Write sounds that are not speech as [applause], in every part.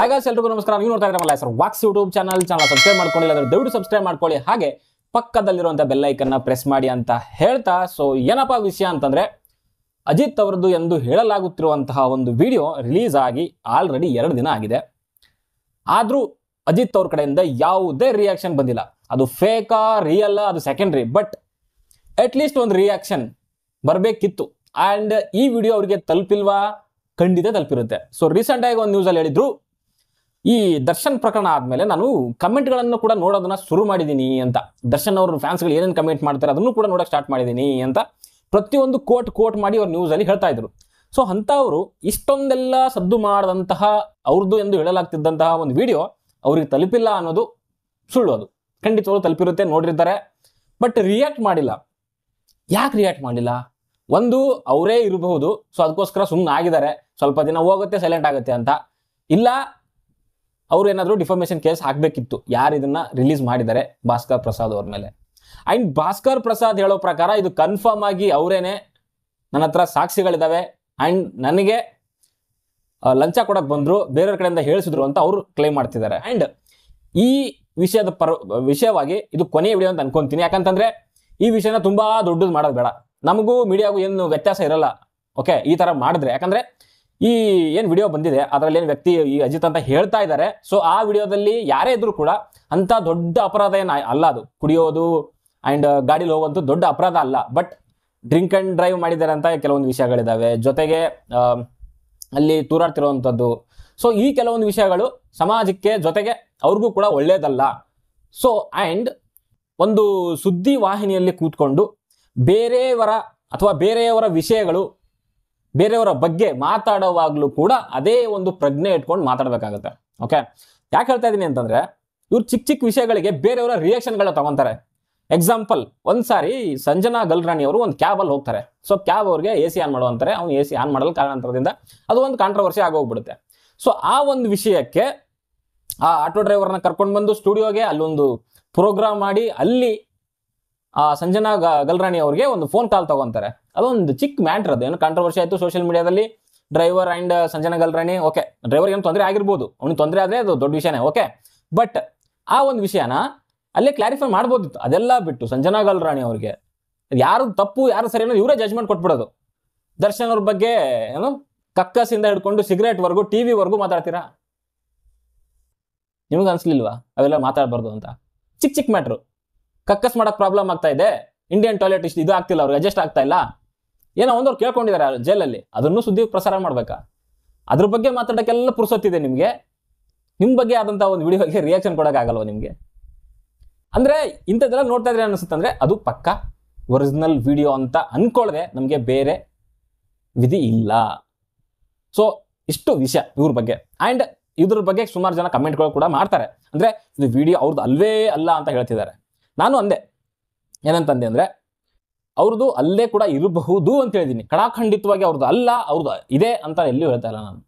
ಹಾಗಾಗಿ ಎಲ್ರಿಗೂ ನಮಸ್ಕಾರ ನೀವು ನೋಡ್ತಾ ಇದ್ರಲ್ಲ ಸರ್ ವಾಕ್ಸ್ ಯೂಟ್ಯೂಬ್ ಚಾನಲ್ ಚಾನಲ್ ಸಬ್ಸ್ಕ್ರೈಬ್ ಮಾಡ್ಕೊಂಡಿಲ್ಲ ಅಂದ್ರೆ ದಯವಿಟ್ಟು ಸಬ್ಸ್ಕ್ರೈಬ್ ಮಾಡ್ಕೊಳ್ಳಿ ಹಾಗೆ ಪಕ್ಕದಲ್ಲಿರುವಂಥ ಬೆಲ್ಲೈಕನ್ನ ಪ್ರೆಸ್ ಮಾಡಿ ಅಂತ ಹೇಳ್ತಾ ಸೊ ಏನಪ್ಪ ವಿಷಯ ಅಂತಂದ್ರೆ ಅಜಿತ್ ಅವರದ್ದು ಎಂದು ಹೇಳಲಾಗುತ್ತಿರುವಂತಹ ಒಂದು ವಿಡಿಯೋ ರಿಲೀಸ್ ಆಗಿ ಆಲ್ರೆಡಿ ಎರಡು ದಿನ ಆಗಿದೆ ಆದ್ರೂ ಅಜಿತ್ ಅವ್ರ ಕಡೆಯಿಂದ ಯಾವುದೇ ರಿಯಾಕ್ಷನ್ ಬಂದಿಲ್ಲ ಅದು ಫೇಕಾ ರಿಯಲ್ ಅದು ಸೆಕೆಂಡ್ರಿ ಬಟ್ ಅಟ್ ಲೀಸ್ಟ್ ಒಂದು ರಿಯಾಕ್ಷನ್ ಬರಬೇಕಿತ್ತು ಆ್ಯಂಡ್ ಈ ವಿಡಿಯೋ ಅವರಿಗೆ ತಲುಪಿಲ್ವಾ ಖಂಡಿತ ತಲುಪಿರುತ್ತೆ ಸೊ ಆಗಿ ಒಂದು ನ್ಯೂಸಲ್ಲಿ ಹೇಳಿದ್ರು ಈ ದರ್ಶನ್ ಪ್ರಕರಣ ಆದಮೇಲೆ ನಾನು ಕಮೆಂಟ್ಗಳನ್ನು ಕೂಡ ನೋಡೋದನ್ನ ಶುರು ಮಾಡಿದ್ದೀನಿ ಅಂತ ದರ್ಶನ್ ಅವ್ರ ಫ್ಯಾನ್ಸ್ಗಳು ಏನೇನು ಕಮೆಂಟ್ ಮಾಡ್ತಾರೆ ಅದನ್ನು ಕೂಡ ನೋಡೋಕೆ ಸ್ಟಾರ್ಟ್ ಮಾಡಿದ್ದೀನಿ ಅಂತ ಪ್ರತಿಯೊಂದು ಕೋಟ್ ಕೋಟ್ ಮಾಡಿ ನ್ಯೂಸ್ ನ್ಯೂಸಲ್ಲಿ ಹೇಳ್ತಾ ಇದ್ರು ಸೊ ಅಂಥವರು ಇಷ್ಟೊಂದೆಲ್ಲ ಸದ್ದು ಮಾಡಿದಂತಹ ಅವ್ರದ್ದು ಎಂದು ಹೇಳಲಾಗ್ತಿದ್ದಂತಹ ಒಂದು ವಿಡಿಯೋ ಅವ್ರಿಗೆ ತಲುಪಿಲ್ಲ ಅನ್ನೋದು ಸುಳ್ಳು ಅದು ಖಂಡಿತವರು ತಲುಪಿರುತ್ತೆ ನೋಡಿರ್ತಾರೆ ಬಟ್ ರಿಯಾಕ್ಟ್ ಮಾಡಿಲ್ಲ ಯಾಕೆ ರಿಯಾಕ್ಟ್ ಮಾಡಿಲ್ಲ ಒಂದು ಅವರೇ ಇರಬಹುದು ಸೊ ಅದಕ್ಕೋಸ್ಕರ ಸುಮ್ಮನೆ ಆಗಿದ್ದಾರೆ ಸ್ವಲ್ಪ ದಿನ ಹೋಗುತ್ತೆ ಸೈಲೆಂಟ್ ಆಗುತ್ತೆ ಅಂತ ಇಲ್ಲ ಅವ್ರು ಏನಾದರೂ ಡಿಫಾರ್ಮೇಷನ್ ಕೇಸ್ ಹಾಕಬೇಕಿತ್ತು ಯಾರು ಇದನ್ನ ರಿಲೀಸ್ ಮಾಡಿದ್ದಾರೆ ಭಾಸ್ಕರ್ ಪ್ರಸಾದ್ ಅವ್ರ ಮೇಲೆ ಅಂಡ್ ಭಾಸ್ಕರ್ ಪ್ರಸಾದ್ ಹೇಳೋ ಪ್ರಕಾರ ಇದು ಕನ್ಫರ್ಮ್ ಆಗಿ ಅವರೇನೆ ನನ್ನ ಹತ್ರ ಸಾಕ್ಷಿಗಳಿದ್ದಾವೆ ಅಂಡ್ ನನಗೆ ಲಂಚ ಕೊಡಕ್ ಬಂದ್ರು ಬೇರೆಯವ್ರ ಕಡೆಯಿಂದ ಹೇಳಿಸಿದ್ರು ಅಂತ ಅವರು ಕ್ಲೇಮ್ ಮಾಡ್ತಿದ್ದಾರೆ ಅಂಡ್ ಈ ವಿಷಯದ ಪರ ವಿಷಯವಾಗಿ ಇದು ಕೊನೆಯ ವಿಡಿಯೋ ಅಂತ ಅನ್ಕೊಂತೀನಿ ಯಾಕಂತಂದ್ರೆ ಈ ವಿಷಯನ ತುಂಬಾ ದೊಡ್ಡದು ಮಾಡೋದು ಬೇಡ ನಮಗೂ ಮೀಡಿಯಾಗೂ ಏನು ವ್ಯತ್ಯಾಸ ಇರಲ್ಲ ಓಕೆ ಈ ತರ ಮಾಡಿದ್ರೆ ಯಾಕಂದ್ರೆ ಈ ಏನು ವಿಡಿಯೋ ಬಂದಿದೆ ಅದರಲ್ಲಿ ಏನು ವ್ಯಕ್ತಿ ಈ ಅಜಿತ್ ಅಂತ ಹೇಳ್ತಾ ಇದ್ದಾರೆ ಸೊ ಆ ವಿಡಿಯೋದಲ್ಲಿ ಯಾರೇ ಇದ್ರು ಕೂಡ ಅಂತ ದೊಡ್ಡ ಅಪರಾಧ ಏನು ಅಲ್ಲ ಅದು ಕುಡಿಯೋದು ಆ್ಯಂಡ್ ಗಾಡೀಲಿ ಹೋಗುವಂತೂ ದೊಡ್ಡ ಅಪರಾಧ ಅಲ್ಲ ಬಟ್ ಡ್ರಿಂಕ್ ಆ್ಯಂಡ್ ಡ್ರೈವ್ ಮಾಡಿದ್ದಾರೆ ಅಂತ ಕೆಲವೊಂದು ವಿಷಯಗಳಿದ್ದಾವೆ ಜೊತೆಗೆ ಅಲ್ಲಿ ತೂರಾಡ್ತಿರುವಂಥದ್ದು ಸೊ ಈ ಕೆಲವೊಂದು ವಿಷಯಗಳು ಸಮಾಜಕ್ಕೆ ಜೊತೆಗೆ ಅವ್ರಿಗೂ ಕೂಡ ಒಳ್ಳೇದಲ್ಲ ಸೊ ಆ್ಯಂಡ್ ಒಂದು ಸುದ್ದಿ ವಾಹಿನಿಯಲ್ಲಿ ಕೂತ್ಕೊಂಡು ಬೇರೆಯವರ ಅಥವಾ ಬೇರೆಯವರ ವಿಷಯಗಳು ಬೇರೆಯವರ ಬಗ್ಗೆ ಮಾತಾಡುವಾಗಲೂ ಕೂಡ ಅದೇ ಒಂದು ಪ್ರಜ್ಞೆ ಇಟ್ಕೊಂಡು ಮಾತಾಡಬೇಕಾಗುತ್ತೆ ಓಕೆ ಯಾಕೆ ಹೇಳ್ತಾ ಇದ್ದೀನಿ ಅಂತಂದ್ರೆ ಇವ್ರು ಚಿಕ್ಕ ಚಿಕ್ಕ ವಿಷಯಗಳಿಗೆ ಬೇರೆಯವರ ರಿಯಾಕ್ಷನ್ಗಳನ್ನ ತಗೊಂತಾರೆ ಎಕ್ಸಾಂಪಲ್ ಒಂದ್ಸಾರಿ ಸಂಜನಾ ಗಲ್ರಾಣಿ ಅವರು ಒಂದು ಕ್ಯಾಬಲ್ಲಿ ಹೋಗ್ತಾರೆ ಸೊ ಕ್ಯಾಬ್ ಅವ್ರಿಗೆ ಎ ಸಿ ಆನ್ ಮಾಡುವಂತಾರೆ ಅವ್ನು ಎ ಸಿ ಆನ್ ಮಾಡಲು ಕಾರಣಾಂತರದಿಂದ ಅದು ಒಂದು ಕಾಂಟ್ರವರ್ಸಿ ಆಗೋಗ್ಬಿಡುತ್ತೆ ಸೊ ಆ ಒಂದು ವಿಷಯಕ್ಕೆ ಆ ಆಟೋ ಡ್ರೈವರ್ನ ಕರ್ಕೊಂಡು ಬಂದು ಸ್ಟುಡಿಯೋಗೆ ಅಲ್ಲೊಂದು ಪ್ರೋಗ್ರಾಮ್ ಮಾಡಿ ಅಲ್ಲಿ ಆ ಸಂಜನಾ ಗಲ್ರಾಣಿ ಅವ್ರಿಗೆ ಒಂದು ಫೋನ್ ಕಾಲ್ ತಗೊಂತಾರೆ ಅದೊಂದು ಚಿಕ್ಕ ಮ್ಯಾಟ್ರ್ ಅದು ಏನು ಕಾಂಟ್ರವರ್ಸಿ ಆಯಿತು ಸೋಷಿಯಲ್ ಮೀಡಿಯಾದಲ್ಲಿ driver and Sanjana Galrani okay driver ಏನು ತೊಂದರೆ ಆಗಿರ್ಬೋದು ಅವ್ನಿಗೆ ತೊಂದರೆ ಆದರೆ ಅದು ದೊಡ್ಡ ವಿಷಯನೇ ಓಕೆ ಬಟ್ ಆ ಒಂದು ವಿಷಯನ ಅಲ್ಲೇ ಕ್ಲಾರಿಫೈ ಮಾಡ್ಬೋದಿತ್ತು ಅದೆಲ್ಲ ಬಿಟ್ಟು ಸಂಜನಾ ಗಲ್ರಾಣಿ ಅವ್ರಿಗೆ ಯಾರು ತಪ್ಪು ಯಾರು ಸರಿ ಅನ್ನೋದು ಇವರೇ ಜಜ್ಮೆಂಟ್ ಕೊಟ್ಬಿಡೋದು ದರ್ಶನ್ ಅವ್ರ ಬಗ್ಗೆ ಏನು ಕಕ್ಕಸಿಂದ ಹಿಡ್ಕೊಂಡು ಸಿಗರೇಟ್ ವರ್ಗು ಟಿ ವಿವರೆಗೂ ಮಾತಾಡ್ತೀರಾ ನಿಮಗೆ ಅನಿಸ್ಲಿಲ್ವಾ ಅವೆಲ್ಲ ಮಾತಾಡಬಾರ್ದು ಅಂತ ಚಿಕ್ಕ ಚಿಕ್ಕ ಮ್ಯಾಟ್ರು ಕಕ್ಕಸ್ ಮಾಡಕ್ ಪ್ರಾಬ್ಲಮ್ ಆಗ್ತಾ ಇದೆ ಇಂಡಿಯನ್ ಟಾಯ್ಲೆಟ್ ಇಷ್ಟು ಇದು ಆಗ್ತಿಲ್ಲ ಅವ್ರಿಗೆ ಅಡ್ಜಸ್ಟ್ ಆಗ್ತಾ ಇಲ್ಲ ಏನೋ ಒಂದವ್ರು ಕೇಳ್ಕೊಂಡಿದ್ದಾರೆ ಜೈಲಲ್ಲಿ ಅದನ್ನು ಸುದ್ದಿ ಪ್ರಸಾರ ಮಾಡ್ಬೇಕಾ ಅದ್ರ ಬಗ್ಗೆ ಮಾತಾಡೋಕ್ಕೆಲ್ಲ ಪುರುಸೊತ್ತಿದೆ ನಿಮಗೆ ನಿಮ್ಮ ಬಗ್ಗೆ ಆದಂಥ ಒಂದು ವಿಡಿಯೋಗೆ ರಿಯಾಕ್ಷನ್ ಕೊಡೋಕ್ಕಾಗಲ್ವ ನಿಮಗೆ ಅಂದ್ರೆ ಇಂಥದ್ದೆಲ್ಲ ನೋಡ್ತಾ ಇದ್ರೆ ಅನ್ಸುತ್ತಂದ್ರೆ ಅದು ಪಕ್ಕ ಒರಿಜಿನಲ್ ವಿಡಿಯೋ ಅಂತ ಅನ್ಕೊಳ್ಳದೆ ನಮಗೆ ಬೇರೆ ವಿಧಿ ಇಲ್ಲ ಸೊ ಇಷ್ಟು ವಿಷಯ ಇವ್ರ ಬಗ್ಗೆ ಆ್ಯಂಡ್ ಇದ್ರ ಬಗ್ಗೆ ಸುಮಾರು ಜನ ಕಮೆಂಟ್ಗಳು ಕೂಡ ಮಾಡ್ತಾರೆ ಅಂದರೆ ಇದು ವಿಡಿಯೋ ಅವ್ರದ್ದು ಅಲ್ವೇ ಅಲ್ಲ ಅಂತ ಹೇಳ್ತಿದ್ದಾರೆ ನಾನು ಅಂದೆ ಏನಂತಂದೆ ಅಂದರೆ ಅವ್ರದ್ದು ಅಲ್ಲೇ ಕೂಡ ಇರಬಹುದು ಅಂತ ಹೇಳಿದ್ದೀನಿ ಕಡಾಖಂಡಿತವಾಗಿ ಅವ್ರದ್ದು ಅಲ್ಲ ಅವ್ರದ್ದು ಇದೆ ಅಂತ ಎಲ್ಲಿಯೂ ಹೇಳ್ತಾ ಇಲ್ಲ ನಾನು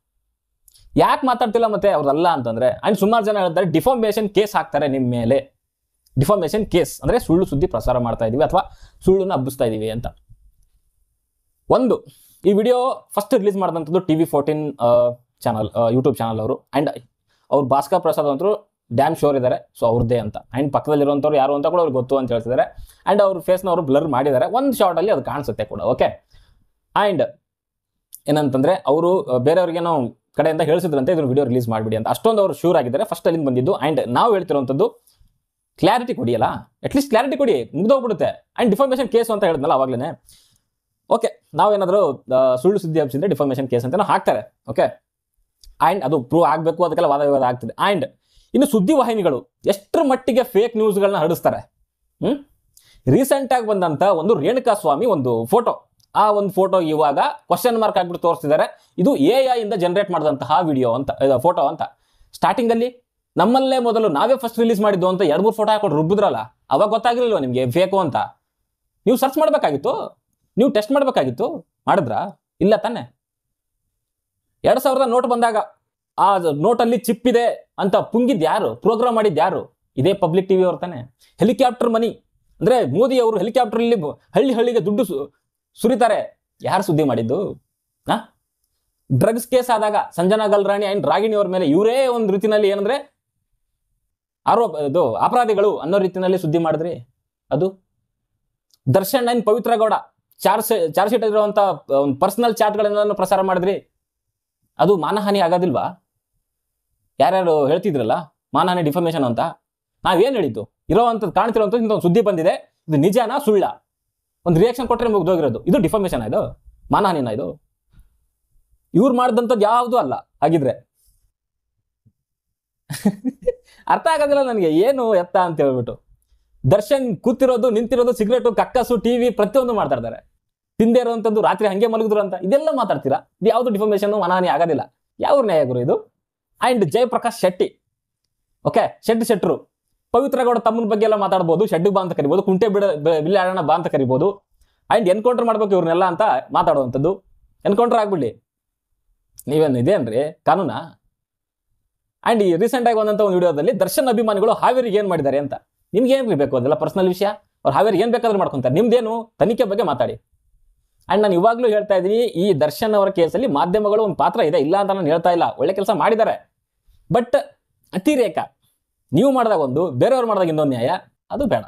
ಯಾಕೆ ಮಾತಾಡ್ತಿಲ್ಲ ಮತ್ತೆ ಅವ್ರದ್ದಲ್ಲ ಅಂತಂದರೆ ಆ್ಯಂಡ್ ಸುಮಾರು ಜನ ಹೇಳ್ತಾರೆ ಡಿಫಾರ್ಮೇಷನ್ ಕೇಸ್ ಹಾಕ್ತಾರೆ ನಿಮ್ಮ ಮೇಲೆ ಡಿಫಾರ್ಮೇಷನ್ ಕೇಸ್ ಅಂದರೆ ಸುಳ್ಳು ಸುದ್ದಿ ಪ್ರಸಾರ ಮಾಡ್ತಾ ಇದ್ದೀವಿ ಅಥವಾ ಸುಳ್ಳನ್ನು ಹಬ್ಬಿಸ್ತಾ ಇದ್ದೀವಿ ಅಂತ ಒಂದು ಈ ವಿಡಿಯೋ ಫಸ್ಟ್ ರಿಲೀಸ್ ಮಾಡಿದಂಥದ್ದು T V fourteen channel YouTube channel ಅವರು ಆ್ಯಂಡ್ ಅವ್ರು ಭಾಸ್ಕರ್ ಪ್ರಸಾದ್ ಅಂತರು ಡ್ಯಾಮ್ ಶೋರ್ ಇದ್ದಾರೆ ಸೊ ಅವ್ರದ್ದೇ ಅಂತ ಆ್ಯಂಡ್ ಪಕ್ಕದಲ್ಲಿರುವಂಥವ್ರು ಯಾರು ಅಂತ ಕೂಡ ಅವ್ರಿಗೆ ಗೊತ್ತು ಅಂತ ಹೇಳ್ತಿದ್ದಾರೆ ಆ್ಯಂಡ್ ಅವ್ರ ಫೇಸ್ನ ಅವರು ಬ್ಲರ್ ಮಾಡಿದ್ದಾರೆ ಒಂದು ಶಾರ್ಟಲ್ಲಿ ಅದು ಕಾಣಿಸುತ್ತೆ ಕೂಡ ಓಕೆ ಆ್ಯಂಡ್ ಏನಂತಂದರೆ ಅವರು ಬೇರೆಯವ್ರಿಗೆ ಕಡೆಯಿಂದ ಹೇಳಿಸಿದ್ರಂತೆ ಇದ್ರ ವಿಡಿಯೋ ರಿಲೀಸ್ ಮಾಡಿಬಿಡಿ ಅಂತ ಅಷ್ಟೊಂದು ಅವರು ಶೂರ್ ಆಗಿದ್ದಾರೆ ಫಸ್ಟ್ ಅಲ್ಲಿಂದ ಬಂದಿದ್ದು ಆ್ಯಂಡ್ ನಾವು ಹೇಳ್ತಿರುವಂಥದ್ದು ಕ್ಲಾರಿಟಿ ಕೊಡಿಯಲ್ಲ ಅಟ್ಲೀಸ್ಟ್ ಕ್ಲಾರಿಟಿ ಕೊಡಿ ಮುಗ್ದೋಗ್ಬಿಡುತ್ತೆ ಆ್ಯಂಡ್ ಡಿಫಾರ್ಮೇಷನ್ ಕೇಸ್ ಅಂತ ಹೇಳಿದ್ನಲ್ಲ ಅವಾಗಲೇ ಓಕೆ ನಾವೇನಾದರೂ ಸುಳ್ಳು ಸುದ್ದಿ ಹಬ್ಸಿದ್ರೆ ಡಿಫಾರ್ಮೇಷನ್ ಕೇಸ್ ಅಂತ ಹಾಕ್ತಾರೆ ಓಕೆ ಆ್ಯಂಡ್ ಅದು ಪ್ರೂವ್ ಆಗಬೇಕು ಅದಕ್ಕೆಲ್ಲ ವಾದ ವಿವಾದ ಆಗ್ತದೆ ಆ್ಯಂಡ್ ಇನ್ನು ಸುದ್ದಿವಾಹಿನಿಗಳು ಎಷ್ಟರ ಮಟ್ಟಿಗೆ ಫೇಕ್ ನ್ಯೂಸ್ಗಳನ್ನ ಹರಡಿಸ್ತಾರೆ ಹ್ಞೂ ರೀಸೆಂಟಾಗಿ ಬಂದಂಥ ಒಂದು ರೇಣುಕಾ ಸ್ವಾಮಿ ಒಂದು ಫೋಟೋ ಆ ಒಂದು ಫೋಟೋ ಇವಾಗ ಕ್ವಶನ್ ಮಾರ್ಕ್ ಆಗಿಬಿಟ್ಟು ತೋರಿಸ್ತಿದ್ದಾರೆ ಇದು ಎ ಇಂದ ಜನರೇಟ್ ಮಾಡಿದಂತಹ ವಿಡಿಯೋ ಅಂತ ಫೋಟೋ ಅಂತ ಸ್ಟಾರ್ಟಿಂಗಲ್ಲಿ ನಮ್ಮಲ್ಲೇ ಮೊದಲು ನಾವೇ ಫಸ್ಟ್ ರಿಲೀಸ್ ಮಾಡಿದ್ದು ಅಂತ ಎರಡು ಮೂರು ಫೋಟೋ ಹಾಕೊಂಡು ರುಬ್ಬಿದ್ರಲ್ಲ ಅವಾಗ ಗೊತ್ತಾಗಿರಲಿಲ್ಲ ನಿಮಗೆ ಫೇಕು ಅಂತ ನೀವು ಸರ್ಚ್ ಮಾಡಬೇಕಾಗಿತ್ತು ನೀವು ಟೆಸ್ಟ್ ಮಾಡಬೇಕಾಗಿತ್ತು ಮಾಡಿದ್ರಾ ಇಲ್ಲ ತಾನೆ ಎರಡು ಸಾವಿರದ ನೋಟ್ ಬಂದಾಗ ಆ ನೋಟಲ್ಲಿ ಚಿಪ್ ಇದೆ ಅಂತ ಪುಂಗಿದ್ ಯಾರು ಪ್ರೋಗ್ರಾಮ್ ಮಾಡಿದ್ ಯಾರು ಇದೇ ಪಬ್ಲಿಕ್ ಟಿವಿ ಅವ್ರ ತಾನೆ ಹೆಲಿಕಾಪ್ಟರ್ ಮನಿ ಅಂದ್ರೆ ಮೋದಿ ಅವರು ಹೆಲಿಕಾಪ್ಟರ್ ಅಲ್ಲಿ ಹಳ್ಳಿ ಹಳ್ಳಿಗೆ ದುಡ್ಡು ಸುರಿತಾರೆ ಯಾರು ಸುದ್ದಿ ಮಾಡಿದ್ದು ಹಾ ಡ್ರಗ್ಸ್ ಕೇಸ್ ಆದಾಗ ಸಂಜನಾ ಗಲ್ರಾಣಿ ಅಂಡ್ ರಾಗಿಣಿ ಅವ್ರ ಮೇಲೆ ಇವರೇ ಒಂದು ರೀತಿನಲ್ಲಿ ಏನಂದ್ರೆ ಆರೋಪ ಇದು ಅಪರಾಧಿಗಳು ಅನ್ನೋ ರೀತಿಯಲ್ಲಿ ಸುದ್ದಿ ಮಾಡಿದ್ರಿ ಅದು Darshan and Pavithra Gowda charge charge sheet ಇರುವಂತ ಒಂದು ಪರ್ಸನಲ್ ಚಾಟ್ಗಳನ್ನ ಪ್ರಸಾರ ಮಾಡಿದ್ರಿ ಅದು ಮಾನಹಾನಿ ಆಗೋದಿಲ್ವಾ ಯಾರ್ಯಾರು ಹೇಳ್ತಿದ್ರಲ್ಲ ಮಾನಹಾನಿ ಡಿಫಾಮೇಶನ್ ಅಂತ ನಾವೇನು ಹೇಳಿದ್ದು ಇರೋವಂಥದ್ದು ಕಾಣ್ತಿರೋವಂಥದ್ದು ಇಂಥ ಸುದ್ದಿ ಬಂದಿದೆ ಇದು ನಿಜನಾ ಸುಳ್ಳ ಒಂದು ರಿಯಾಕ್ಷನ್ ಕೊಟ್ಟರೆ ಮುಗ್ದೋಗಿರೋದು ಇದು ಡಿಫಾಮೇಶನ್ ಇದು ಮಾನಹಾನಿನ ಇದು ಇವ್ರು ಮಾಡಿದಂಥದ್ದು ಯಾವುದೂ ಅಲ್ಲ ಹಾಗಿದ್ರೆ [laughs] ಅರ್ಥ ಆಗೋದಿಲ್ಲ ನನಗೆ ಏನು ಎತ್ತ ಅಂತ ಹೇಳ್ಬಿಟ್ಟು ದರ್ಶನ್ ಕೂತಿರೋದು ನಿಂತಿರೋದು ಸಿಗರೇಟು ಕಕ್ಕಸು ಟಿವಿ ಪ್ರತಿಯೊಂದು ಮಾಡ್ತಾ ಇದ್ದಾರೆ ತಿಂದೆ ರಾತ್ರಿ ಹಂಗೆ ಮಲಗಿದ್ರು ಅಂತ ಇದೆಲ್ಲ ಮಾತಾಡ್ತೀರಾ ಇದು ಯಾವುದು ಡಿಫಾಮೇಶನ್ ಮನಹಾನಿ ಆಗೋದಿಲ್ಲ ಯಾವ ನ್ಯಾಯ ಗುರು ಇದು ಅಂಡ್ ಜಯಪ್ರಕಾಶ್ ಶೆಟ್ಟಿ ಓಕೆ ಶೆಟ್ಟಿ ಶೆಟ್ರು ಪವಿತ್ರಗೌಡ ತಮ್ಮನ ಬಗ್ಗೆ ಎಲ್ಲ ಮಾತಾಡ್ಬೋದು ಶೆಡ್ಡು ಬಾ ಅಂತ ಕರಿಬೋದು ಕುಂಟೆ ಬಿಡ ಬಿಲ್ಲಿ ಆಡೋಣ ಬಾ ಅಂತ ಕರಿಬೋದು ಅಂಡ್ ಎನ್ಕೌಂಟರ್ ಮಾಡ್ಬೇಕು ಇವ್ರನ್ನೆಲ್ಲ ಅಂತ ಮಾತಾಡುವಂಥದ್ದು ಎನ್ಕೌಂಟರ್ ಆಗ್ಬಿಡ್ಲಿ ನೀವೇನು ಇದೇನ್ರಿ ಕಾನೂನಾ ಆ್ಯಂಡ್ ಈ ರೀಸೆಂಟಾಗಿ ಬಂದಂಥ ಒಂದು ವಿಡಿಯೋದಲ್ಲಿ ದರ್ಶನ್ ಅಭಿಮಾನಿಗಳು ಹಾವೇರಿಗೆ ಏನು ಮಾಡಿದ್ದಾರೆ ಅಂತ ನಿಮ್ಗೆ ಏನು ಬೇಕು ಅದೆಲ್ಲ ಪರ್ಸನಲ್ ವಿಷಯ ಅವ್ರು ಹಾವೇರಿ ಏನು ಬೇಕಾದ್ರೂ ಮಾಡ್ಕೊತಾರೆ ನಿಮ್ದೇನು ತನಿಖೆ ಬಗ್ಗೆ ಮಾತಾಡಿ ಆ್ಯಂಡ್ ನಾನು ಇವಾಗಲೂ ಹೇಳ್ತಾ ಇದ್ದೀನಿ ಈ ದರ್ಶನ್ ಅವರ ಕೇಸಲ್ಲಿ ಮಾಧ್ಯಮಗಳು ಒಂದು ಪಾತ್ರ ಇದೆ ಇಲ್ಲ ಅಂತ ನಾನು ಹೇಳ್ತಾ ಇಲ್ಲ ಒಳ್ಳೆ ಕೆಲಸ ಮಾಡಿದ್ದಾರೆ ಬಟ್ ಅತಿರೇಕ ನೀವು ಮಾಡಿದಾಗ ಒಂದು ಬೇರೆಯವ್ರು ಮಾಡಿದಾಗ ಇನ್ನೊಂದು ನ್ಯಾಯ ಅದು ಬೇಡ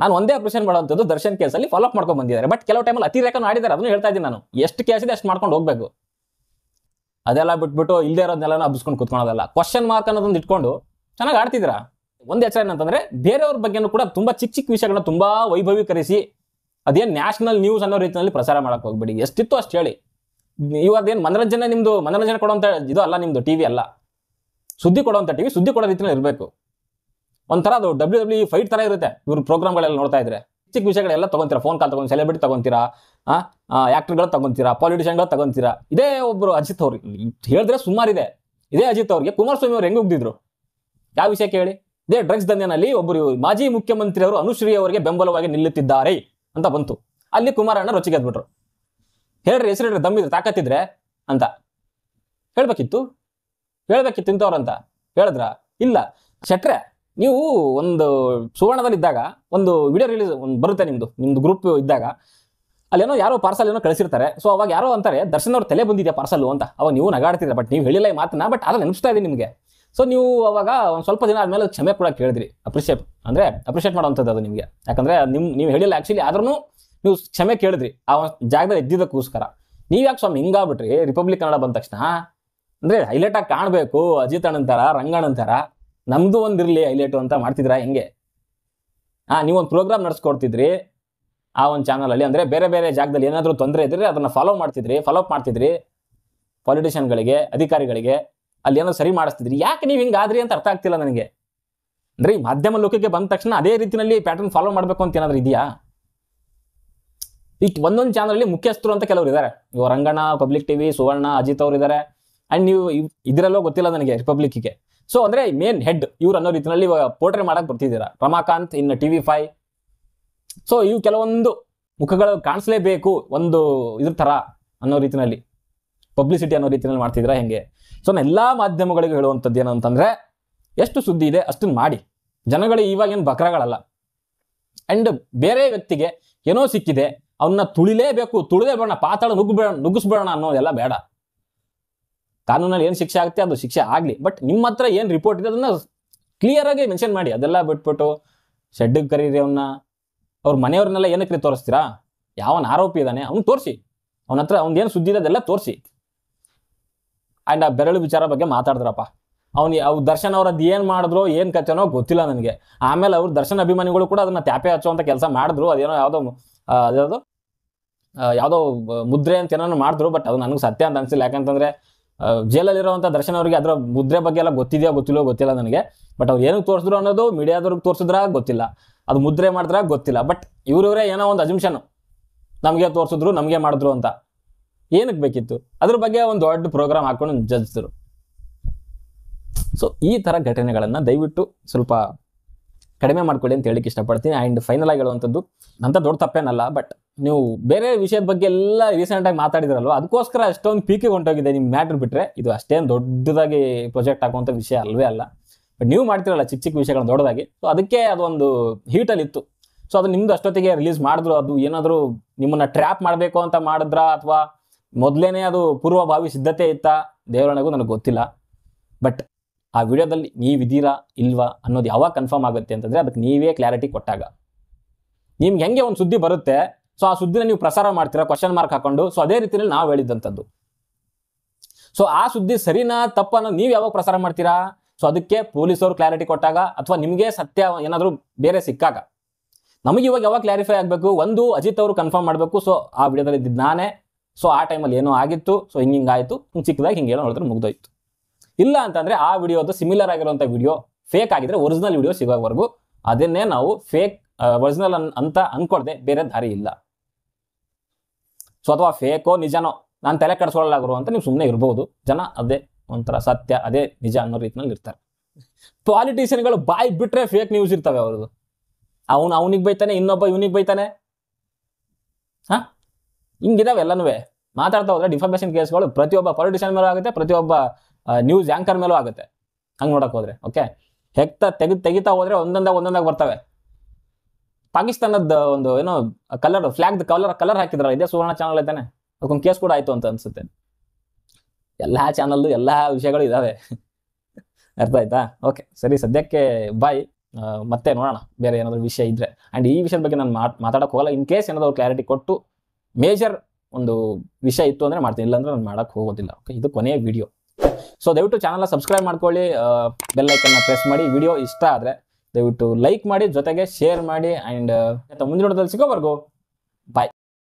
ನಾನು ಒಂದೇ ಆಪ್ರೇಷನ್ ಮಾಡುವಂಥದ್ದು ದರ್ಶನ್ ಕೇಸಲ್ಲಿ ಫಾಲೋಅಪ್ ಮಾಡ್ಕೊಂಡು ಬಂದಿದ್ದಾರೆ ಬಟ್ ಕೆಲವು ಟೈಮಲ್ಲಿ ಅತಿರೇಕ ಆಡಿದ್ದಾರೆ ಅದನ್ನು ಹೇಳ್ತಾ ಇದ್ದೀನಿ ನಾನು ಎಷ್ಟು ಕೇಸ್ ಇದೆ ಅಷ್ಟು ಮಾಡ್ಕೊಂಡು ಹೋಗಬೇಕು ಅದೆಲ್ಲ ಬಿಟ್ಬಿಟ್ಟು ಇಲ್ಲದೆ ಇರೋದನ್ನೆಲ್ಲ ಹಬ್ಸ್ಕೊಂಡು ಕುತ್ಕೊಳ್ಳೋದಲ್ಲ ಕ್ವಶನ್ ಮಾರ್ಕ್ ಅನ್ನೋದೊಂದು ಇಟ್ಕೊಂಡು ಚೆನ್ನಾಗಿ ಆಡ್ತಿದ್ರ ಒಂದು ಎಚ್ಚರ ಏನಂತಂದ್ರೆ ಬೇರೆಯವ್ರ ಬಗ್ಗೆನೂ ಕೂಡ ತುಂಬ ಚಿಕ್ಕ ಚಿಕ್ಕ ವಿಷಯಗಳನ್ನ ತುಂಬ ವೈಭವೀಕರಿಸಿ ಅದೇನು ನ್ಯಾಷನಲ್ ನ್ಯೂಸ್ ಅನ್ನೋ ರೀತಿಯಲ್ಲಿ ಪ್ರಸಾರ ಮಾಡೋಕ್ಕೆ ಹೋಗ್ಬೇಡಿ ಎಷ್ಟಿತ್ತು ಅಷ್ಟು ಹೇಳಿ ಏನ್ ಮನರಂಜನೆ ನಿಮ್ದು ಮನರಂಜನೆ ಕೊಡುವಂತ ಇದು ಅಲ್ಲ ನಿಮ್ದು ಟಿವಿ ಅಲ್ಲ ಸುದ್ದಿ ಕೊಡುವಂಥ ಟಿವಿ ಸುದ್ದಿ ಕೊಡೋ ರೀತಿ ಇರಬೇಕು ಒಂಥರ ಅದು ಡಬ್ಲ್ಯೂ ಡಬ್ಲ್ಯೂ ಫೈಟ್ ತರ ಇರುತ್ತೆ ಇವ್ರ ಗಳೆಲ್ಲ ನೋಡ್ತಾ ಇದ್ರೆ ಚಿಕ್ಕ ವಿಷಯಗಳೆಲ್ಲ ತಗೊಂತೀರಾ ಫೋನ್ ಕಾಲ್ ತಗೊಂಡು ಸೆಲೆಬ್ರಿಟಿ ತಗೊಂತೀರಾ ಆ್ಯಕ್ಟರ್ಗಳು ತಗೊಂತೀರಾ ಪಾಲಿಟಿಷಿಯನ್ಗಳು ತಗೊಂತೀರಾ ಇದೇ ಒಬ್ಬರು ಅಜಿತ್ ಅವ್ರು ಹೇಳಿದ್ರೆ ಸುಮಾರಿದೆ ಇದೇ ಅಜಿತ್ ಅವ್ರಿಗೆ ಕುಮಾರಸ್ವಾಮಿ ಅವ್ರು ಹೆಂಗೆ ಉಗ್ದಿದ್ರು ಯಾವ ವಿಷಯ ಕೇಳಿ ಇದೇ ಡ್ರಗ್ಸ್ ದಂಧೆನಲ್ಲಿ ಒಬ್ಬರು ಮಾಜಿ ಮುಖ್ಯಮಂತ್ರಿ ಅವರು ಅನುಶ್ರೀ ಅವರಿಗೆ ಬೆಂಬಲವಾಗಿ ನಿಲ್ಲುತ್ತಿದ್ದಾರೆ ಅಂತ ಬಂತು ಅಲ್ಲಿ ಕುಮಾರಣ್ಣ ರೊಚ್ಚಿಗೆದ್ಬಿಟ್ರು ಹೇಳ್ರಿ ಹೇಳ್ರಿ ದಮ್ಮಿದ್ರೆ ತಾಕತ್ತಿದ್ರೆ ಅಂತ ಹೇಳ್ಬೇಕಿತ್ತು ಹೇಳ್ಬೇಕಿತ್ತು ಅಂತ ಹೇಳಿದ್ರ ಇಲ್ಲ ಶೆಟ್ರೆ ನೀವು ಒಂದು ಸುವರ್ಣದಲ್ಲಿ ಇದ್ದಾಗ ಒಂದು ವಿಡಿಯೋ ರಿಲೀಸ್ ಒಂದು ಬರುತ್ತೆ ನಿಮ್ದು ನಿಮ್ದು ಗ್ರೂಪ್ ಇದ್ದಾಗ ಅಲ್ಲೇನೋ ಯಾರೋ ಪಾರ್ಸಲ್ ಏನೋ ಕಳಿಸಿರ್ತಾರೆ ಸೊ ಅವಾಗ ಯಾರೋ ಅಂತಾರೆ ದರ್ಶನ್ ಅವ್ರ ತಲೆ ಬಂದಿದೆಯಾ ಪಾರ್ಸಲ್ ಅಂತ ಅವಾಗ ನೀವು ನಗಾಡ್ತಿದ್ರೆ ಬಟ್ ನೀವು ಹೇಳಿಲ್ಲ ಈ ಮಾತನ್ನ ಬಟ್ ಅದನ್ನ ನೆನಪಿಸ್ತಾ ಇದೆ ನಿಮಗೆ ಸೊ ನೀವು ಅವಾಗ ಒಂದು ಸ್ವಲ್ಪ ದಿನ ಆದಮೇಲೆ ಕ್ಷಮೆ ಕೂಡ ಕೇಳಿದ್ರಿ ಅಪ್ರಿಷಿಯೇಟ್ ಅಂದರೆ ಅಪ್ರಿಷಿಯೇಟ್ ಮಾಡೋವಂಥದ್ದು ಅದು ನಿಮಗೆ ಯಾಕಂದರೆ ನಿಮ್ ನೀವು ಹೇಳಿಲ್ಲ ಆ್ಯಕ್ಚುಲಿ ಆದ್ರೂ ನೀವು ಕ್ಷಮೆ ಕೇಳಿದ್ರಿ ಆ ಒಂದು ಜಾಗದಲ್ಲಿ ಎದ್ದಿದ್ದಕ್ಕೋಸ್ಕರ ನೀವು ಯಾಕೆ ಸ್ವಾಮಿ ಹಿಂಗಾಗ್ಬಿಟ್ರಿ ರಿಪಬ್ಲಿಕ್ ಕನ್ನಡ ಬಂದ ತಕ್ಷಣ ಅಂದರೆ ಹೈಲೈಟಾಗಿ ಕಾಣಬೇಕು ಅಜಿತ್ ಅಣ್ಣಂತಾರ ಅಂತಾರ ನಮ್ಮದು ಒಂದಿರಲಿ ಹೈಲೈಟು ಅಂತ ಮಾಡ್ತಿದ್ರಾ ಹೆಂಗೆ ಹಾಂ ನೀವೊಂದು ಪ್ರೋಗ್ರಾಮ್ ನಡೆಸ್ಕೊಡ್ತಿದ್ರಿ ಆ ಒಂದು ಚಾನಲಲ್ಲಿ ಅಂದರೆ ಬೇರೆ ಬೇರೆ ಜಾಗದಲ್ಲಿ ಏನಾದರೂ ತೊಂದರೆ ಇದ್ದರೆ ಅದನ್ನು ಫಾಲೋ ಮಾಡ್ತಿದ್ರಿ ಫಾಲೋಅಪ್ ಮಾಡ್ತಿದ್ರಿ ಪಾಲಿಟಿಷಿಯನ್ಗಳಿಗೆ ಅಧಿಕಾರಿಗಳಿಗೆ ಅಲ್ಲಿ ಏನೋ ಸರಿ ಮಾಡಿಸ್ತಿದ್ರಿ ಯಾಕೆ ನೀವು ಹಿಂಗಾದ್ರಿ ಅಂತ ಅರ್ಥ ಆಗ್ತಿಲ್ಲ ನನಗೆ ಅಂದರೆ ಈ ಮಾಧ್ಯಮ ಲೋಕಕ್ಕೆ ಬಂದ ತಕ್ಷಣ ಅದೇ ರೀತಿಯಲ್ಲಿ ಪ್ಯಾಟರ್ನ್ ಫಾಲೋ ಮಾಡಬೇಕು ಅಂತ ಏನಾದರೂ ಇದೆಯಾ ಈ ಒಂದೊಂದು ಅಲ್ಲಿ ಮುಖ್ಯಸ್ಥರು ಅಂತ ಕೆಲವರು ಇದ್ದಾರೆ ಇವಾಗ ರಂಗಣ್ಣ ಪಬ್ಲಿಕ್ ಟಿವಿ ಸುವರ್ಣ ಅಜಿತ್ ಅವರು ಇದ್ದಾರೆ ಅಂಡ್ ನೀವು ಇದರಲ್ಲೋ ಗೊತ್ತಿಲ್ಲ ನನಗೆ ಗೆ ಸೊ ಅಂದ್ರೆ ಮೇನ್ ಹೆಡ್ ಇವ್ರು ಅನ್ನೋ ರೀತಿಯಲ್ಲಿ ಪೋರ್ಟ್ರೇ ಮಾಡಕ್ ಬರ್ತಿದ್ದೀರಾ ರಮಾಕಾಂತ್ ಇನ್ನು ಟಿವಿ ಫೈ ಸೊ ಇವು ಕೆಲವೊಂದು ಮುಖಗಳು ಕಾಣಿಸ್ಲೇಬೇಕು ಒಂದು ಇದ್ರ ತರ ಅನ್ನೋ ರೀತಿಯಲ್ಲಿ ಪಬ್ಲಿಸಿಟಿ ಅನ್ನೋ ರೀತಿಯಲ್ಲಿ ಮಾಡ್ತಿದ್ದೀರಾ ಹೆಂಗೆ ಸೊ ನಾನು ಎಲ್ಲ ಮಾಧ್ಯಮಗಳಿಗೆ ಹೇಳುವಂಥದ್ದು ಏನಂತಂದ್ರೆ ಎಷ್ಟು ಸುದ್ದಿ ಇದೆ ಅಷ್ಟನ್ನು ಮಾಡಿ ಜನಗಳು ಇವಾಗೇನು ಬಕ್ರಗಳಲ್ಲ ಅಂಡ್ ಬೇರೆ ವ್ಯಕ್ತಿಗೆ ಏನೋ ಸಿಕ್ಕಿದೆ ಅವನ್ನ ತುಳಿಲೇಬೇಕು ತುಳಿದೇ ಬೇಡ ಪಾತಾಳ ನುಗ್ಬೇಡ ನುಗ್ಗಿಸ್ಬೇಡ ಅನ್ನೋದೆಲ್ಲ ಬೇಡ ಕಾನೂನಲ್ಲಿ ಏನು ಶಿಕ್ಷೆ ಆಗುತ್ತೆ ಅದು ಶಿಕ್ಷೆ ಆಗಲಿ ಬಟ್ ನಿಮ್ಮ ಹತ್ರ ಏನು ರಿಪೋರ್ಟ್ ಇದೆ ಅದನ್ನು ಆಗಿ ಮೆನ್ಷನ್ ಮಾಡಿ ಅದೆಲ್ಲ ಬಿಟ್ಬಿಟ್ಟು ಶೆಡ್ಗೆ ಕರೀರಿ ಅವನ್ನ ಅವ್ರ ಮನೆಯವ್ರನ್ನೆಲ್ಲ ಏನಕ್ಕೆ ತೋರಿಸ್ತೀರಾ ಯಾವನ ಆರೋಪಿ ಇದ್ದಾನೆ ಅವ್ನು ತೋರಿಸಿ ಅವನ ಹತ್ರ ಏನು ಸುದ್ದಿ ಇದೆ ಅದೆಲ್ಲ ತೋರಿಸಿ ಆ್ಯಂಡ್ ಆ ಬೆರಳು ವಿಚಾರ ಬಗ್ಗೆ ಮಾತಾಡಿದ್ರಪ್ಪ ಅವ್ನು ಅವ್ರು ದರ್ಶನ್ ಅವ್ರದ್ದು ಏನು ಮಾಡಿದ್ರು ಏನು ಕಚ್ಚನೋ ಗೊತ್ತಿಲ್ಲ ನನಗೆ ಆಮೇಲೆ ಅವ್ರು ದರ್ಶನ್ ಅಭಿಮಾನಿಗಳು ಕೂಡ ಅದನ್ನು ತ್ಯಾಪೆ ಹಚ್ಚುವಂಥ ಕೆಲಸ ಮಾಡಿದ್ರು ಅದೇನೋ ಯಾವುದೋ ಅದ್ಯಾವುದು ಯಾವುದೋ ಮುದ್ರೆ ಅಂತ ಏನೋ ಮಾಡಿದ್ರು ಬಟ್ ಅದು ನನಗೆ ಸತ್ಯ ಅಂತ ಅನಿಸಿಲ್ಲ ಯಾಕಂತಂದರೆ ಜೈಲಲ್ಲಿರುವಂಥ ದರ್ಶನ್ ಅವರಿಗೆ ಅದರ ಮುದ್ರೆ ಬಗ್ಗೆ ಎಲ್ಲ ಗೊತ್ತಿದೆಯೋ ಗೊತ್ತಿಲ್ಲೋ ಗೊತ್ತಿಲ್ಲ ನನಗೆ ಬಟ್ ಅವ್ರು ಏನಕ್ಕೆ ತೋರಿಸಿದ್ರು ಅನ್ನೋದು ಮೀಡಿಯಾದವ್ರಿಗೆ ತೋರಿಸಿದ್ರ ಗೊತ್ತಿಲ್ಲ ಅದು ಮುದ್ರೆ ಮಾಡಿದ್ರ ಗೊತ್ತಿಲ್ಲ ಬಟ್ ಇವರವರೇ ಏನೋ ಒಂದು ಅಜಂಷನ್ ನಮಗೆ ತೋರಿಸಿದ್ರು ನಮಗೆ ಮಾಡಿದ್ರು ಅಂತ ಏನಕ್ಕೆ ಬೇಕಿತ್ತು ಅದ್ರ ಬಗ್ಗೆ ಒಂದು ದೊಡ್ಡ ಪ್ರೋಗ್ರಾಮ್ ಹಾಕೊಂಡು ಜಜ್ಸಿದ್ರು ಸೊ ಈ ಥರ ಘಟನೆಗಳನ್ನು ದಯವಿಟ್ಟು ಸ್ವಲ್ಪ ಕಡಿಮೆ ಮಾಡ್ಕೊಳ್ಳಿ ಅಂತ ಹೇಳಿಕ್ಕೆ ಇಷ್ಟಪಡ್ತೀನಿ ಆ್ಯಂಡ್ ಫೈನಲ್ ಆಗಿ ಹೇಳುವಂಥದ್ದು ಅಂತ ದೊಡ್ಡ ತಪ್ಪೇನಲ್ಲ ಬಟ್ ನೀವು ಬೇರೆ ವಿಷಯದ ಬಗ್ಗೆ ಎಲ್ಲ ರೀಸೆಂಟಾಗಿ ಮಾತಾಡಿದ್ರಲ್ವ ಅದಕ್ಕೋಸ್ಕರ ಅಷ್ಟೊಂದು ಪೀಕಿಗೆ ಹೊಂಟೋಗಿದೆ ನಿಮ್ಮ ಮ್ಯಾಟ್ರ್ ಬಿಟ್ಟರೆ ಇದು ಅಷ್ಟೇನು ದೊಡ್ಡದಾಗಿ ಪ್ರೊಜೆಕ್ಟ್ ಆಗುವಂಥ ವಿಷಯ ಅಲ್ಲವೇ ಅಲ್ಲ ಬಟ್ ನೀವು ಮಾಡ್ತಿರಲ್ಲ ಚಿಕ್ಕ ಚಿಕ್ಕ ವಿಷಯಗಳನ್ನ ದೊಡ್ಡದಾಗಿ ಸೊ ಅದಕ್ಕೆ ಅದೊಂದು ಹೀಟಲ್ಲಿತ್ತು ಸೊ ಅದು ನಿಮ್ಮದು ಅಷ್ಟೊತ್ತಿಗೆ ರಿಲೀಸ್ ಮಾಡಿದ್ರು ಅದು ಏನಾದರೂ ನಿಮ್ಮನ್ನು ಟ್ರ್ಯಾಪ್ ಮಾಡಬೇಕು ಅಂತ ಮಾಡಿದ್ರಾ ಅಥವಾ ಮೊದಲೇನೇ ಅದು ಪೂರ್ವಭಾವಿ ಸಿದ್ಧತೆ ಇತ್ತಾ ದೇವರಣೆಗೂ ನನಗೆ ಗೊತ್ತಿಲ್ಲ ಬಟ್ ಆ ವಿಡಿಯೋದಲ್ಲಿ ನೀವಿದ್ದೀರಾ ಇಲ್ವಾ ಅನ್ನೋದು ಯಾವಾಗ ಕನ್ಫರ್ಮ್ ಆಗುತ್ತೆ ಅಂತಂದರೆ ಅದಕ್ಕೆ ನೀವೇ ಕ್ಲಾರಿಟಿ ಕೊಟ್ಟಾಗ ನಿಮ್ಗೆ ಹೆಂಗೆ ಒಂದು ಸುದ್ದಿ ಬರುತ್ತೆ ಸೊ ಆ ಸುದ್ದಿನ ನೀವು ಪ್ರಸಾರ ಮಾಡ್ತೀರಾ ಕ್ವಶನ್ ಮಾರ್ಕ್ ಹಾಕೊಂಡು ಸೊ ಅದೇ ರೀತಿಯಲ್ಲಿ ನಾವು ಹೇಳಿದ್ದಂಥದ್ದು ಸೊ ಆ ಸುದ್ದಿ ಸರಿನಾ ತಪ್ಪನ್ನು ನೀವು ಯಾವಾಗ ಪ್ರಸಾರ ಮಾಡ್ತೀರಾ ಸೊ ಅದಕ್ಕೆ ಪೊಲೀಸವರು ಕ್ಲಾರಿಟಿ ಕೊಟ್ಟಾಗ ಅಥವಾ ನಿಮಗೆ ಸತ್ಯ ಏನಾದರೂ ಬೇರೆ ಸಿಕ್ಕಾಗ ನಮಗೆ ಇವಾಗ ಯಾವಾಗ ಕ್ಲಾರಿಫೈ ಆಗಬೇಕು ಒಂದು ಅಜಿತ್ ಅವರು ಕನ್ಫರ್ಮ್ ಮಾಡಬೇಕು ಸೊ ಆ ವಿಡಿಯೋದಲ್ಲಿ ಇದ್ದಿದ್ದು ನಾನೇ ಸೊ ಆ ಟೈಮಲ್ಲಿ ಏನೋ ಆಗಿತ್ತು ಸೊ ಹಿಂಗೆ ಆಯಿತು ಹಿಂಗೆ ಚಿಕ್ಕದಾಗಿ ಹಿಂಗೆ ಏನೋ ನೋಡಿದ್ರೆ ಮುಗ್ದೋಯ್ತು ಇಲ್ಲ ಅಂತಂದ್ರೆ ಆ ವಿಡಿಯೋದು ಸಿಮಿಲರ್ ಆಗಿರುವಂಥ ವಿಡಿಯೋ ಫೇಕ್ ಆಗಿದ್ರೆ ಒರಿಜಿನಲ್ ವಿಡಿಯೋ ಸಿಗೋವರೆಗೂ ಅದನ್ನೇ ನಾವು ಫೇಕ್ ಒರಿಜಿನಲ್ ಅಂತ ಅನ್ಕೊಳ್ದೆ ಬೇರೆ ದಾರಿ ಇಲ್ಲ ಸೊ ಅಥವಾ ಫೇಕೋ ನಿಜನೋ ನಾನು ತಲೆ ಕೆಡಿಸ್ಕೊಳ್ಳಲಾಗರು ಅಂತ ನೀವು ಸುಮ್ಮನೆ ಇರ್ಬೋದು ಜನ ಅದೇ ಒಂಥರ ಸತ್ಯ ಅದೇ ನಿಜ ಅನ್ನೋ ರೀತಿನಲ್ಲಿ ಇರ್ತಾರೆ ಪಾಲಿಟಿಷಿಯನ್ಗಳು ಬಾಯ್ ಬಿಟ್ರೆ ಫೇಕ್ ನ್ಯೂಸ್ ಇರ್ತವೆ ಅವ್ರದ್ದು ಅವನು ಅವನಿಗೆ ಬೈತಾನೆ ಇನ್ನೊಬ್ಬ ಇವನಿಗೆ ಬೈತಾನೆ ಹಾ ಹಿಂಗಿದಾವೆ ಮಾತಾಡ್ತಾ ಹೋದ್ರೆ ಡಿಫಾಮೇಷನ್ ಕೇಸ್ಗಳು ಪ್ರತಿಯೊಬ್ಬ ಪೊಲಿಟಿಷಿಯನ್ ಮೇಲೂ ಆಗುತ್ತೆ ಪ್ರತಿಯೊಬ್ಬ ನ್ಯೂಸ್ ಆಂಕರ್ ಮೇಲೂ ಆಗುತ್ತೆ ಹಂಗೆ ನೋಡಕ್ ಹೋದ್ರೆ ಓಕೆ ಹೆಕ್ತ ತೆಗೆದು ತೆಗಿತಾ ಹೋದ್ರೆ ಒಂದೊಂದಾಗ ಒಂದೊಂದಾಗ ಬರ್ತವೆ ಪಾಕಿಸ್ತಾನದ ಒಂದು ಏನೋ ಕಲರ್ ಫ್ಲಾಗ್ ಕಲರ್ ಕಲರ್ ಹಾಕಿದ್ರಲ್ಲ ಇದೇ ಸುವರ್ಣ ಚಾನಲ್ ಐತಾನೆ ಅದಕ್ಕೊಂದು ಕೇಸ್ ಕೂಡ ಆಯ್ತು ಅಂತ ಅನ್ಸುತ್ತೆ ಎಲ್ಲ ಚಾನಲ್ ಎಲ್ಲ ವಿಷಯಗಳು ಇದಾವೆ [laughs] ಅರ್ಥ ಆಯ್ತಾ ಓಕೆ ಸರಿ ಸದ್ಯಕ್ಕೆ ಬಾಯ್ ಮತ್ತೆ ನೋಡೋಣ ಬೇರೆ ಏನಾದ್ರು ವಿಷಯ ಇದ್ರೆ ಆ್ಯಂಡ್ ಈ ವಿಷಯದ ಬಗ್ಗೆ ನಾನು ಮಾತಾಡೋಕೆ ಹೋಗಲ್ಲ ಇನ್ ಕೇಸ್ ಏನಾದರೂ ಕ್ಲಾರಿಟಿ ಕೊಟ್ಟು ಮೇಜರ್ ಒಂದು ವಿಷಯ ಇತ್ತು ಅಂದರೆ ಮಾಡ್ತೀನಿ ಇಲ್ಲಾಂದ್ರೆ ನಾನು ಮಾಡೋಕ್ಕೆ ಹೋಗೋದಿಲ್ಲ ಓಕೆ ಇದು ಕೊನೆಯ ವಿಡಿಯೋ ಸೊ ದಯವಿಟ್ಟು ಚಾನಲ್ನ ಸಬ್ಸ್ಕ್ರೈಬ್ ಮಾಡ್ಕೊಳ್ಳಿ ಬೆಲ್ಲೈಕನ್ನ ಪ್ರೆಸ್ ಮಾಡಿ ವಿಡಿಯೋ ಇಷ್ಟ ಆದರೆ ದಯವಿಟ್ಟು ಲೈಕ್ ಮಾಡಿ ಜೊತೆಗೆ ಶೇರ್ ಮಾಡಿ ಆ್ಯಂಡ್ ಮುಂದಿನ ನೋಡೋದಲ್ಲಿ ಸಿಗೋವರೆಗೂ ಬಾಯ್